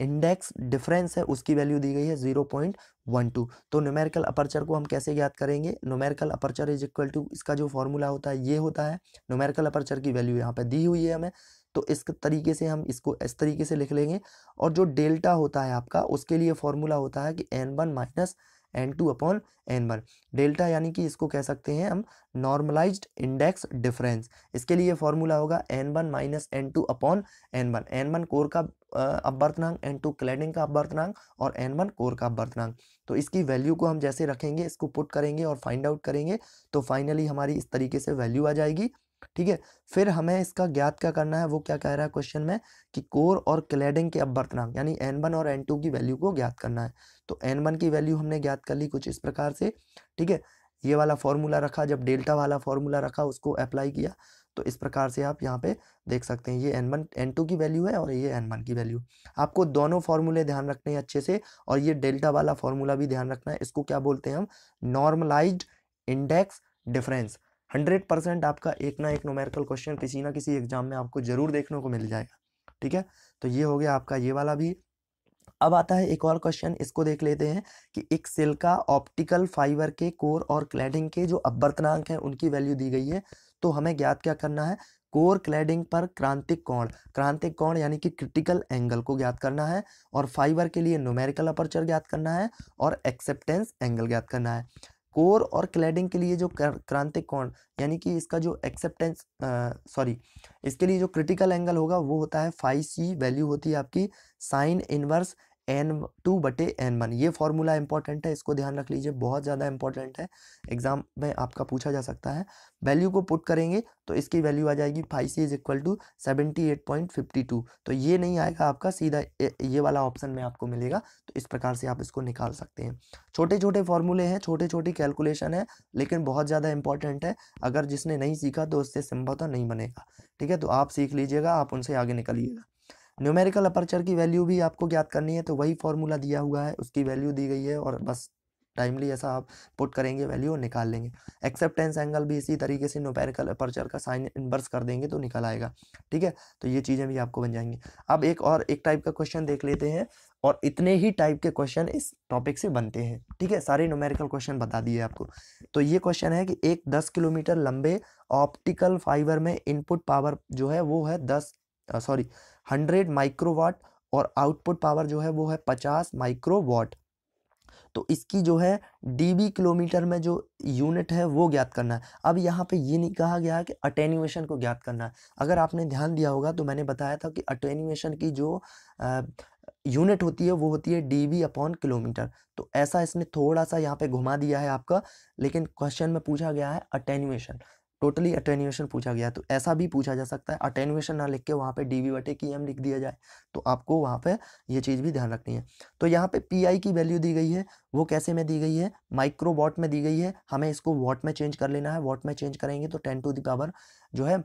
इंडेक्स डिफरेंस है उसकी वैल्यू दी गई है जीरो पॉइंट वन टू तो न्यूमेरिकल अपर्चर को हम कैसे ज्ञात करेंगे numerical aperture is equal to इसका जो फॉर्मूला होता है ये होता है न्यूमेरिकल अपर्चर की वैल्यू यहाँ पे दी हुई है हमें तो इस तरीके से हम इसको इस तरीके से लिख लेंगे और जो डेल्टा होता है आपका उसके लिए फॉर्मूला होता है कि N one minus N two upon N one delta यानी कि इसको कह सकते हैं हम नॉर्मलाइज्ड इंडेक्स डिफरेंस इसके लिए फॉर्मूला होगा N one minus N two upon N one N one core का अपवर्तनांक एन टू क्लैडिंग का अपवर्तनांक और एन वन कोर का अपवर्तनांक तो इसकी वैल्यू को हम जैसे रखेंगे इसको पुट करेंगे और फाइंड आउट करेंगे तो फाइनली हमारी इस तरीके से वैल्यू आ जाएगी ठीक है फिर हमें इसका ज्ञात क्या करना है वो क्या कह रहा है क्वेश्चन में कि कोर और क्लैडिंग के अपवर्तनांक यानी एन वन और एन टू की वैल्यू को ज्ञात करना है तो एन वन की वैल्यू हमने ज्ञात कर ली कुछ इस प्रकार से ठीक है ये वाला फॉर्मूला रखा जब डेल्टा वाला फॉर्मूला रखा उसको अप्लाई किया तो इस प्रकार से आप यहाँ पे देख सकते हैं ये एन वन एन टू की वैल्यू है और ये एन वन की वैल्यू आपको दोनों फार्मूले ध्यान रखने हैं अच्छे से और ये डेल्टा वाला फार्मूला भी ध्यान रखना है इसको क्या बोलते हैं हम normalised index difference hundred percent आपका एक ना एक नोमेरिकल क्वेश्चन किसी ना किसी एग्जाम में आपको जरूर देखने को मिल जाएगा ठीक है तो ये हो गया आपका ये वाला भी अब आता है एक और क्वेश्चन इसको देख लेते हैं कि एक सेल का ऑप्टिकल फाइबर के कोर और क्लैडिंग के जो अपवर्तनांक है उनकी वैल्यू दी गई है तो हमें ज्ञात क्या करना है कोर क्लैडिंग पर क्रांतिक कोण क्रांतिक कोण यानी कि क्रिटिकल एंगल को ज्ञात करना है और फाइबर के लिए न्यूमेरिकल अपर्चर ज्ञात करना है और एक्सेप्टेंस एंगल ज्ञात करना है कोर और क्लैडिंग के लिए जो क्रांतिक कोण यानी कि इसका जो एक्सेप्टेंस सॉरी इसके लिए जो क्रिटिकल एंगल होगा वो होता है फाइव सी वैल्यू होती है आपकी साइन इनवर्स एन टू बटे एन वन ये फॉर्मूला इंपॉर्टेंट है इसको ध्यान रख लीजिए बहुत ज़्यादा इंपॉर्टेंट है एग्जाम में आपका पूछा जा सकता है वैल्यू को पुट करेंगे तो इसकी वैल्यू आ जाएगी five C is equal to seventy eight point fifty two तो ये नहीं आएगा आपका सीधा ये वाला ऑप्शन में आपको मिलेगा तो इस प्रकार से आप इसको निकाल सकते हैं छोटे छोटे फार्मूले हैं छोटे छोटे कैलकुलेशन है लेकिन बहुत ज़्यादा इंपॉर्टेंट है अगर जिसने नहीं सीखा तो उससे संभवतः तो नहीं बनेगा ठीक है तो आप सीख लीजिएगा आप उनसे आगे निकलिएगा न्यूमेरिकल अपर्चर की वैल्यू भी आपको ज्ञात करनी है तो वही फॉर्मूला दिया हुआ है उसकी वैल्यू दी गई है और बस टाइमली ऐसा आप पुट करेंगे वैल्यू और निकाल लेंगे एक्सेप्टेंस एंगल भी इसी तरीके से न्यूमेरिकल अपर्चर का साइन इनवर्स कर देंगे तो निकल आएगा ठीक है तो ये चीज़ें भी आपको बन जाएंगी अब एक और एक टाइप का क्वेश्चन देख लेते हैं और इतने ही टाइप के क्वेश्चन इस टॉपिक से बनते हैं ठीक है सारे न्यूमेरिकल क्वेश्चन बता दिए आपको तो ये क्वेश्चन है कि एक दस किलोमीटर लंबे ऑप्टिकल फाइबर में इनपुट पावर जो है वो है दस सॉरी हंड्रेड माइक्रोवाट और आउटपुट पावर जो है वो है पचास माइक्रोवाट तो इसकी जो है डीबी किलोमीटर में जो यूनिट है वो ज्ञात करना है अब यहाँ पे ये नहीं कहा गया है कि अटेन्यूएशन को ज्ञात करना है अगर आपने ध्यान दिया होगा तो मैंने बताया था कि अटेन्यूएशन की जो यूनिट होती है वो होती है डीबी अपॉन किलोमीटर तो ऐसा इसने थोड़ा सा यहाँ पे घुमा दिया है आपका लेकिन क्वेश्चन में पूछा गया है अटेन्यूएशन टोटली अटेन्यूएशन पूछा गया तो ऐसा भी पूछा जा सकता है अटेन्यूएशन ना लिख के वहाँ पे डी वी बटे की एम लिख दिया जाए तो आपको वहाँ पे ये चीज़ भी ध्यान रखनी है तो यहाँ पे पी आई की वैल्यू दी गई है वो कैसे में दी गई है माइक्रो वॉट में दी गई है हमें इसको वॉट में चेंज कर लेना है वॉट में चेंज करेंगे तो टेन टू पावर जो है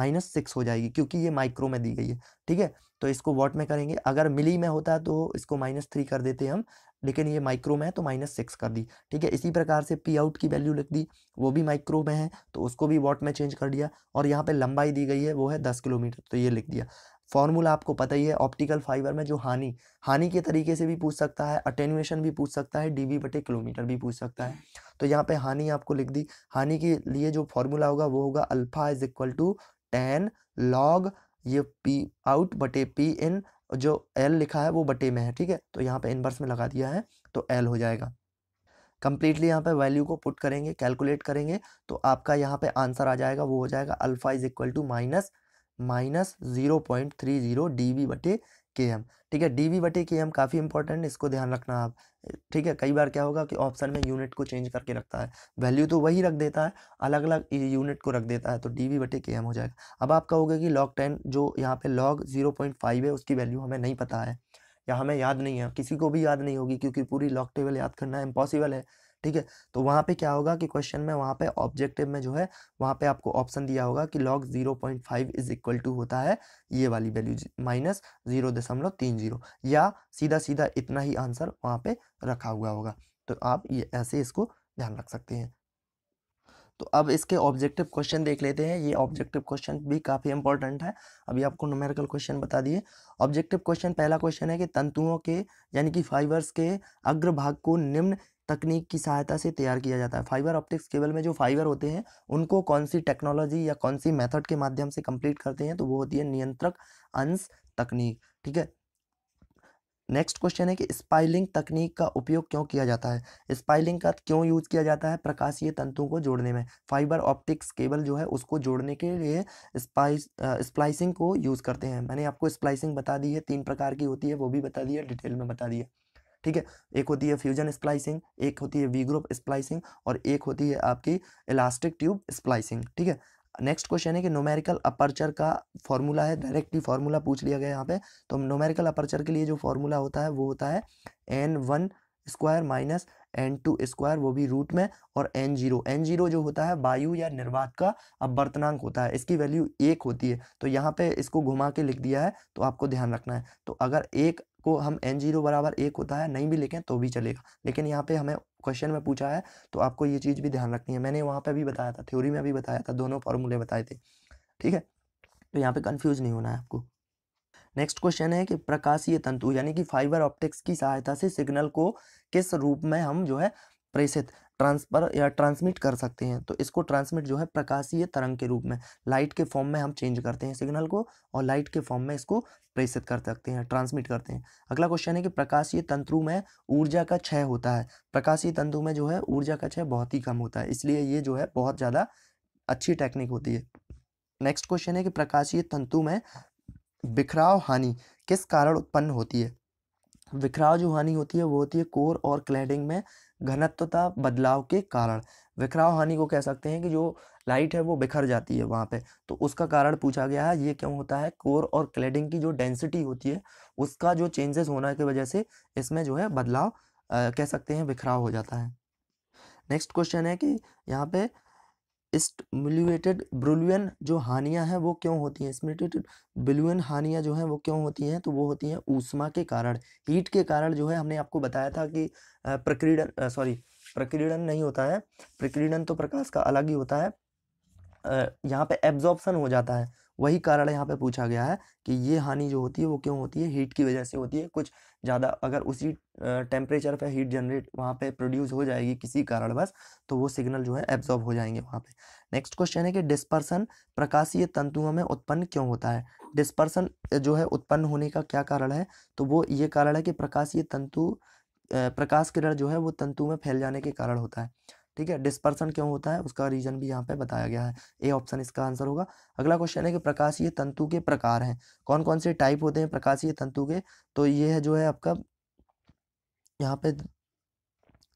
माइनस सिक्स हो जाएगी क्योंकि ये माइक्रो में दी गई है ठीक है तो इसको वॉट में करेंगे अगर मिली में होता तो इसको माइनस थ्री कर देते हम लेकिन ये माइक्रो में है तो माइनस सिक्स कर दी ठीक है इसी प्रकार से पी आउट की वैल्यू लिख दी वो भी माइक्रो में है तो उसको भी वॉट में चेंज कर दिया और यहाँ पे लंबाई दी गई है वो है दस किलोमीटर तो ये लिख दिया फॉर्मूला आपको पता ही है ऑप्टिकल फाइबर में जो हानि हानि के तरीके से भी पूछ सकता है अटेनुएशन भी पूछ सकता है डीबी बटे किलोमीटर भी पूछ सकता है तो यहाँ पे हानि आपको लिख दी हानि के लिए जो फॉर्मूला होगा वो होगा alpha is equal to ten log ये पी आउट बटे पी इन जो एल लिखा है वो बटे में है ठीक है तो यहाँ पे इनवर्स में लगा दिया है तो एल हो जाएगा कंप्लीटली यहाँ पे वैल्यू को पुट करेंगे कैलकुलेट करेंगे तो आपका यहाँ पे आंसर आ जाएगा वो हो जाएगा alpha is equal to minus minus zero point three zero D B बटे के एम ठीक है डी बी बटे के एम काफ़ी इंपॉर्टेंट इसको ध्यान रखना आप ठीक है कई बार क्या होगा कि ऑप्शन में यूनिट को चेंज करके रखता है वैल्यू तो वही रख देता है अलग अलग यूनिट को रख देता है तो डी बी बटे के एम हो जाएगा अब आप कहोगे कि लॉग टेन जो यहाँ पे लॉग जीरो पॉइंट फाइव है उसकी वैल्यू हमें नहीं पता है या हमें याद नहीं है किसी को भी याद नहीं होगी क्योंकि पूरी लॉग टेबल याद करना इम्पॉसिबल है ठीक है तो वहाँ पे क्या होगा कि क्वेश्चन में वहाँ पे ऑब्जेक्टिव में जो है वहाँ पे आपको ऑप्शन दिया होगा कि log zero point five is equal to होता है ये वाली वैल्यू माइनस जीरो दशमलव तीन जीरो या सीधा सीधा इतना ही आंसर वहाँ पे रखा हुआ होगा तो आप ये ऐसे इसको ध्यान रख सकते हैं तो अब इसके ऑब्जेक्टिव क्वेश्चन देख लेते हैं ये ऑब्जेक्टिव क्वेश्चन भी काफ़ी इंपॉर्टेंट है अभी आपको न्यूमेरिकल क्वेश्चन बता दिए ऑब्जेक्टिव क्वेश्चन पहला क्वेश्चन है कि तंतुओं के यानी कि फाइबर्स के अग्रभाग को निम्न तकनीक की सहायता से तैयार किया जाता है फाइबर ऑप्टिक्स केबल में जो फाइबर होते हैं उनको कौन सी टेक्नोलॉजी या कौन सी मेथड के माध्यम से कंप्लीट करते हैं तो वो होती है नियंत्रक अंश तकनीक ठीक है नेक्स्ट क्वेश्चन है कि स्पाइलिंग तकनीक का उपयोग क्यों किया जाता है स्पाइलिंग का क्यों यूज किया जाता है प्रकाशीय तंतु को जोड़ने में फाइबर ऑप्टिक्स केबल जो है उसको जोड़ने के लिए स्पाइस स्प्लाइसिंग को यूज़ करते हैं मैंने आपको स्प्लाइसिंग बता दी है तीन प्रकार की होती है वो भी बता दी है डिटेल में बता दिया ठीक है एक होती है फ्यूजन स्प्लाइसिंग एक होती है वी ग्रुप स्प्लाइसिंग और एक होती है आपकी इलास्टिक ट्यूब स्प्लाइसिंग ठीक है नेक्स्ट क्वेश्चन है कि नोमेरिकल अपर्चर का फॉर्मूला है डायरेक्टली फॉर्मूला पूछ लिया गया यहाँ पे तो नोमेरिकल अपर्चर के लिए जो फॉर्मूला होता है वो होता है N one square minus N two square वो भी रूट में और एन जीरो एन जीरो जो होता है वायु या निर्वात का वर्तनांक होता है इसकी वैल्यू एक होती है तो यहाँ पे इसको घुमा के लिख दिया है तो आपको ध्यान रखना है तो अगर एक को हम एन जीरो बराबर एक होता है नहीं भी लिखें तो भी चलेगा लेकिन यहाँ पे हमें क्वेश्चन में पूछा है तो आपको ये चीज़ भी ध्यान रखनी है मैंने वहाँ पे भी बताया था थ्योरी में भी बताया था दोनों फॉर्मूले बताए थे ठीक है तो यहाँ पे कंफ्यूज नहीं होना है आपको नेक्स्ट क्वेश्चन है कि प्रकाशीय तंतु यानी कि फाइबर ऑप्टिक्स की सहायता से सिग्नल को किस रूप में हम जो है प्रेषित ट्रांसफर या ट्रांसमिट कर सकते हैं तो इसको ट्रांसमिट जो है प्रकाशीय तरंग के रूप में लाइट के फॉर्म में हम चेंज करते हैं सिग्नल को और लाइट के फॉर्म में इसको प्रेषित कर सकते हैं ट्रांसमिट करते हैं अगला क्वेश्चन है कि प्रकाशीय तंत्रु में ऊर्जा का क्षय होता है प्रकाशीय तंत्रु में जो है ऊर्जा का क्षय बहुत ही कम होता है इसलिए ये जो है बहुत ज़्यादा अच्छी टेक्निक होती है नेक्स्ट क्वेश्चन है कि प्रकाशीय तंतु में बिखराव हानि किस कारण उत्पन्न होती है बिखराव जो हानि होती है वो होती है कोर और क्लैडिंग में घनत्वता बदलाव के कारण विखराव हानि को कह सकते हैं कि जो लाइट है वो बिखर जाती है वहाँ पे तो उसका कारण पूछा गया है ये क्यों होता है कोर और क्लेडिंग की जो डेंसिटी होती है उसका जो चेंजेस होना की वजह से इसमें जो है बदलाव आ, कह सकते हैं बिखराव हो जाता है नेक्स्ट क्वेश्चन है कि यहाँ पे स्टमुलेटेड ब्रुलियन जो हानियां हैं वो क्यों होती हैं स्मुलेटेड ब्रुलियन हानियाँ जो हैं वो क्यों होती हैं तो वो होती हैं ऊष्मा के कारण हीट के कारण जो है हमने आपको बताया था कि प्रक्रीडन सॉरी प्रक्रीडन नहीं होता है प्रक्रीडन तो प्रकाश का अलग ही होता है यहाँ पे एब्जॉर्प्शन हो जाता है वही कारण यहाँ पे पूछा गया है कि ये हानि जो होती है वो क्यों होती है हीट की वजह से होती है कुछ ज़्यादा अगर उसी टेम्परेचर पे हीट जनरेट वहाँ पे प्रोड्यूस हो जाएगी किसी कारणवश तो वो सिग्नल जो है एब्जॉर्ब हो जाएंगे वहाँ पे नेक्स्ट क्वेश्चन है कि डिस्पर्सन प्रकाशीय तंतुओं में उत्पन्न क्यों होता है डिस्पर्सन जो है उत्पन्न होने का क्या कारण है तो वो ये कारण है कि प्रकाशीय तंतु प्रकाश किरण जो है वो तंतु में फैल जाने के कारण होता है ठीक है डिस्पर्सन क्यों होता है उसका रीजन भी यहाँ पे बताया गया है ए ऑप्शन इसका आंसर होगा अगला क्वेश्चन है कि प्रकाशीय तंतु के प्रकार हैं कौन कौन से टाइप होते हैं प्रकाशीय तंतु के तो ये है जो है आपका यहाँ पे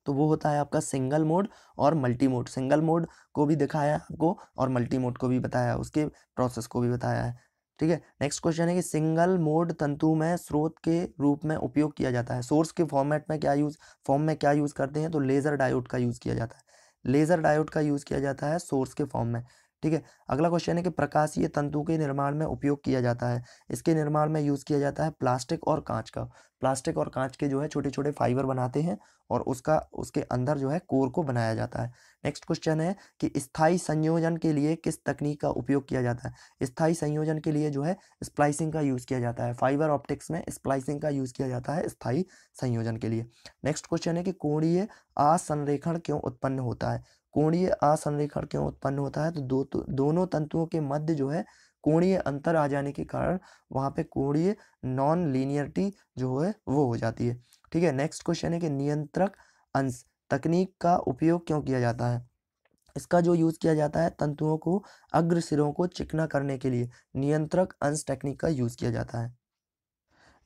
तो वो होता है आपका सिंगल मोड और मल्टी मोड सिंगल मोड को भी दिखाया है आपको और मल्टी मोड को भी बताया उसके प्रोसेस को भी बताया है ठीक है नेक्स्ट क्वेश्चन है कि सिंगल मोड तंतु में स्रोत के रूप में उपयोग किया जाता है सोर्स के फॉर्मेट में क्या यूज़ फॉर्म में क्या यूज़ करते हैं तो लेज़र डायोड का यूज़ किया जाता है लेज़र डायोड का यूज़ किया जाता है सोर्स के फॉर्म में ठीक है अगला क्वेश्चन है कि प्रकाशीय तंतु के निर्माण में उपयोग किया जाता है इसके निर्माण में यूज़ किया जाता है प्लास्टिक और कांच का प्लास्टिक और कांच के जो है छोटे छोटे फाइबर बनाते हैं और उसका उसके अंदर जो है कोर को बनाया जाता है नेक्स्ट क्वेश्चन है कि स्थाई संयोजन के लिए किस तकनीक का उपयोग किया जाता है स्थाई संयोजन के लिए जो है स्प्लाइसिंग का यूज़ किया जाता है फाइबर ऑप्टिक्स में स्प्लाइसिंग का यूज़ किया जाता है स्थाई संयोजन के लिए नेक्स्ट क्वेश्चन है कि कोणीय असंरेखण क्यों उत्पन्न होता है कोणीय असंरेखण क्यों उत्पन्न होता है तो दो तो, दोनों तंतुओं के मध्य जो है कोणीय अंतर आ जाने के कारण वहाँ पे कोणीय नॉन लीनियरिटी जो है वो हो जाती है ठीक है नेक्स्ट क्वेश्चन है कि नियंत्रक अंश तकनीक का उपयोग क्यों किया जाता है इसका जो यूज़ किया जाता है तंतुओं को अग्र सिरों को चिकना करने के लिए नियंत्रक अंश टेक्निक का यूज़ किया जाता है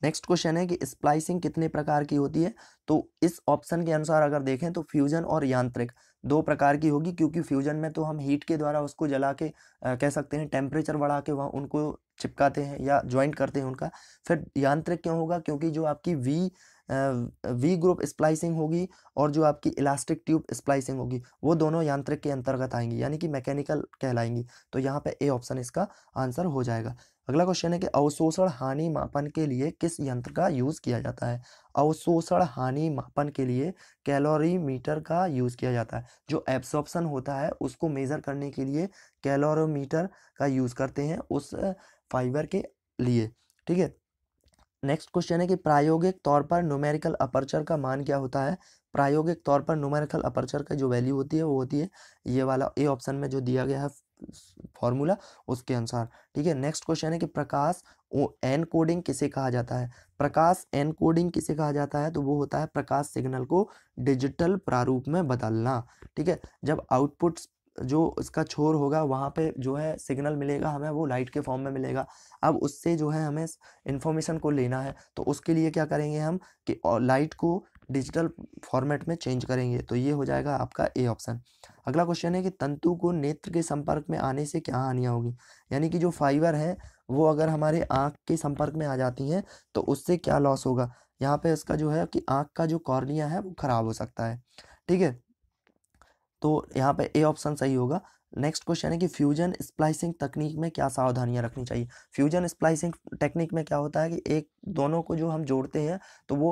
नेक्स्ट क्वेश्चन है कि स्प्लाइसिंग कितने प्रकार की होती है तो इस ऑप्शन के अनुसार अगर देखें तो फ्यूजन और यांत्रिक दो प्रकार की होगी क्योंकि फ्यूजन में तो हम हीट के द्वारा उसको जला के आ, कह सकते हैं टेम्परेचर बढ़ा के वहाँ उनको चिपकाते हैं या ज्वाइंट करते हैं उनका फिर यांत्रिक क्यों होगा क्योंकि जो आपकी वी वी ग्रुप स्प्लाइसिंग होगी और जो आपकी इलास्टिक ट्यूब स्प्लाइसिंग होगी वो दोनों यांत्रिक के अंतर्गत आएंगी यानी कि मैकेनिकल कहलाएंगी तो यहाँ पे ए ऑप्शन इसका आंसर हो जाएगा अगला क्वेश्चन है कि अवशोषण हानि मापन के लिए किस यंत्र का यूज़ किया जाता है अवशोषण हानि मापन के लिए कैलोरी मीटर का यूज़ किया जाता है जो एब्सॉर्प्शन होता है उसको मेज़र करने के लिए कैलोरोमीटर का यूज़ करते हैं उस फाइबर के लिए ठीक है नेक्स्ट क्वेश्चन है कि प्रायोगिक तौर पर न्यूमेरिकल अपर्चर का मान क्या होता है प्रायोगिक तौर पर न्यूमेरिकल अपर्चर का जो वैल्यू होती है वो होती है ये वाला ए ऑप्शन में जो दिया गया है फॉर्मूला उसके अनुसार ठीक है नेक्स्ट क्वेश्चन है कि प्रकाश एन कोडिंग किसे कहा जाता है प्रकाश एन कोडिंग किसे कहा जाता है तो वो होता है प्रकाश सिग्नल को डिजिटल प्रारूप में बदलना ठीक है जब आउटपुट जो इसका छोर होगा वहाँ पे जो है सिग्नल मिलेगा हमें वो लाइट के फॉर्म में मिलेगा अब उससे जो है हमें इन्फॉर्मेशन को लेना है तो उसके लिए क्या करेंगे हम कि लाइट को डिजिटल फॉर्मेट में चेंज करेंगे तो ये हो जाएगा आपका ए ऑप्शन अगला क्वेश्चन है कि तंतु को नेत्र के संपर्क में आने से क्या हानियाँ होगी यानी कि जो फाइबर है वो अगर हमारे आँख के संपर्क में आ जाती हैं तो उससे क्या लॉस होगा यहाँ पे इसका जो है कि आँख का जो कॉर्निया है वो ख़राब हो सकता है ठीक है तो यहाँ पे ए ऑप्शन सही होगा नेक्स्ट क्वेश्चन है कि फ्यूजन स्प्लाइसिंग तकनीक में क्या सावधानियाँ रखनी चाहिए फ्यूजन स्प्लाइसिंग टेक्निक में क्या होता है कि एक दोनों को जो हम जोड़ते हैं तो वो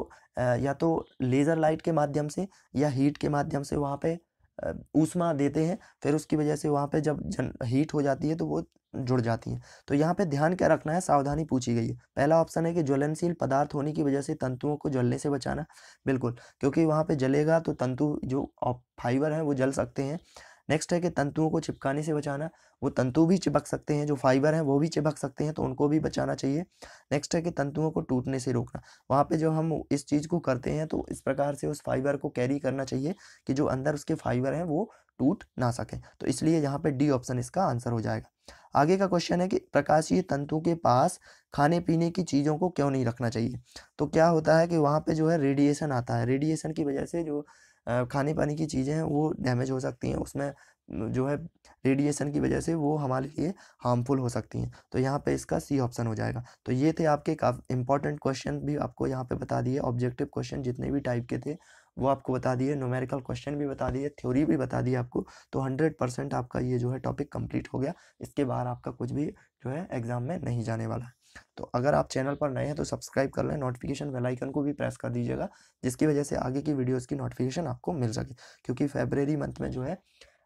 या तो लेज़र लाइट के माध्यम से या हीट के माध्यम से वहाँ पे ऊष्मा देते हैं फिर उसकी वजह से वहाँ पे जब जन हीट हो जाती है तो वो जुड़ जाती हैं तो यहाँ पे ध्यान क्या रखना है सावधानी पूछी गई है पहला ऑप्शन है कि ज्वलनशील पदार्थ होने की वजह से तंतुओं को जलने से बचाना बिल्कुल क्योंकि वहाँ पे जलेगा तो तंतु जो फाइबर हैं वो जल सकते हैं नेक्स्ट है कि तंतुओं को चिपकाने से बचाना वो तंतु भी चिपक सकते हैं जो फाइबर हैं वो भी चिपक सकते हैं तो उनको भी बचाना चाहिए नेक्स्ट है कि तंतुओं को टूटने से रोकना वहाँ पे जो हम इस चीज़ को करते हैं तो इस प्रकार से उस फाइबर को कैरी करना चाहिए कि जो अंदर उसके फाइबर हैं वो टूट ना सकें तो इसलिए यहाँ पे डी ऑप्शन इसका आंसर हो जाएगा आगे का क्वेश्चन है कि प्रकाशीय तंतु के पास खाने पीने की चीज़ों को क्यों नहीं रखना चाहिए तो क्या होता है कि वहाँ पे जो है रेडिएशन आता है रेडिएशन की वजह से जो खाने पानी की चीज़ें हैं वो डैमेज हो सकती हैं उसमें जो है रेडिएशन की वजह से वो हमारे लिए हार्मफुल हो सकती हैं तो यहाँ पे इसका सी ऑप्शन हो जाएगा तो ये थे आपके काफ़ी इंपॉर्टेंट क्वेश्चन भी आपको यहाँ पे बता दिए ऑब्जेक्टिव क्वेश्चन जितने भी टाइप के थे वो आपको बता दिए नोमेरिकल क्वेश्चन भी बता दिए थ्योरी भी बता दी आपको तो हंड्रेड परसेंट आपका ये जो है टॉपिक कम्प्लीट हो गया इसके बाहर आपका कुछ भी जो है एग्ज़ाम में नहीं जाने वाला है तो अगर आप चैनल पर नए हैं तो सब्सक्राइब कर लें नोटिफिकेशन बेल आइकन को भी प्रेस कर दीजिएगा जिसकी वजह से आगे की वीडियोस की नोटिफिकेशन आपको मिल सके क्योंकि फेबररी मंथ में जो है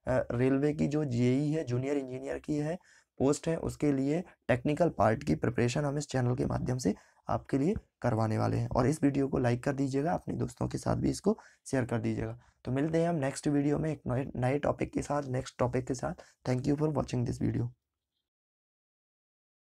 रेलवे की जो जेई है जूनियर इंजीनियर की है पोस्ट है उसके लिए टेक्निकल पार्ट की प्रिपरेशन हम इस चैनल के माध्यम से आपके लिए करवाने वाले हैं और इस वीडियो को लाइक कर दीजिएगा अपने दोस्तों के साथ भी इसको शेयर कर दीजिएगा तो मिलते हैं हम नेक्स्ट वीडियो में एक नए टॉपिक के साथ नेक्स्ट टॉपिक के साथ thank you for watching this video